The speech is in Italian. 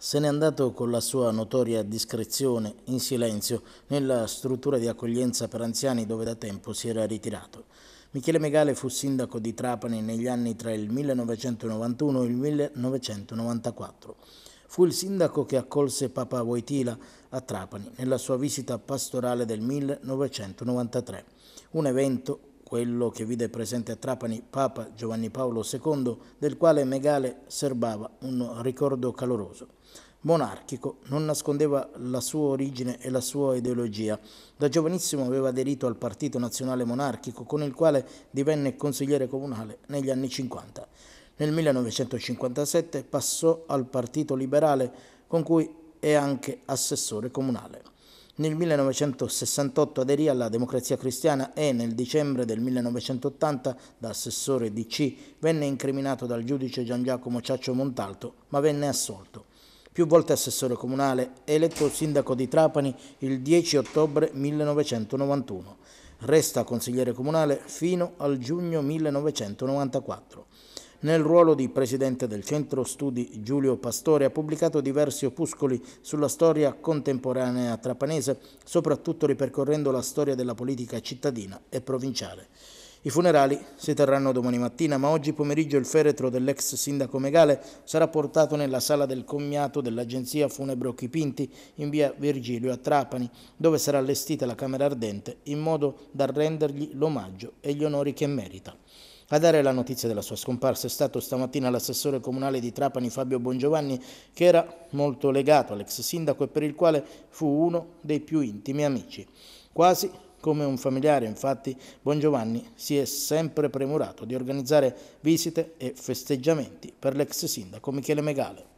Se n'è andato con la sua notoria discrezione, in silenzio, nella struttura di accoglienza per anziani dove da tempo si era ritirato. Michele Megale fu sindaco di Trapani negli anni tra il 1991 e il 1994. Fu il sindaco che accolse Papa Wojtyla a Trapani nella sua visita pastorale del 1993, un evento quello che vide presente a Trapani Papa Giovanni Paolo II, del quale Megale serbava un ricordo caloroso. Monarchico, non nascondeva la sua origine e la sua ideologia. Da giovanissimo aveva aderito al Partito Nazionale Monarchico, con il quale divenne consigliere comunale negli anni 50. Nel 1957 passò al Partito Liberale, con cui è anche assessore comunale. Nel 1968 aderì alla Democrazia Cristiana e nel dicembre del 1980 da assessore DC venne incriminato dal giudice Gian Giacomo Ciaccio Montalto, ma venne assolto. Più volte assessore comunale, eletto sindaco di Trapani il 10 ottobre 1991. Resta consigliere comunale fino al giugno 1994. Nel ruolo di presidente del Centro Studi Giulio Pastore ha pubblicato diversi opuscoli sulla storia contemporanea trapanese, soprattutto ripercorrendo la storia della politica cittadina e provinciale. I funerali si terranno domani mattina, ma oggi pomeriggio il feretro dell'ex sindaco Megale sarà portato nella sala del commiato dell'agenzia Funebro Chipinti in via Virgilio a Trapani, dove sarà allestita la Camera Ardente in modo da rendergli l'omaggio e gli onori che merita. A dare la notizia della sua scomparsa è stato stamattina l'assessore comunale di Trapani Fabio Bongiovanni, che era molto legato all'ex sindaco e per il quale fu uno dei più intimi amici. Quasi come un familiare, infatti, Bongiovanni si è sempre premurato di organizzare visite e festeggiamenti per l'ex sindaco Michele Megale.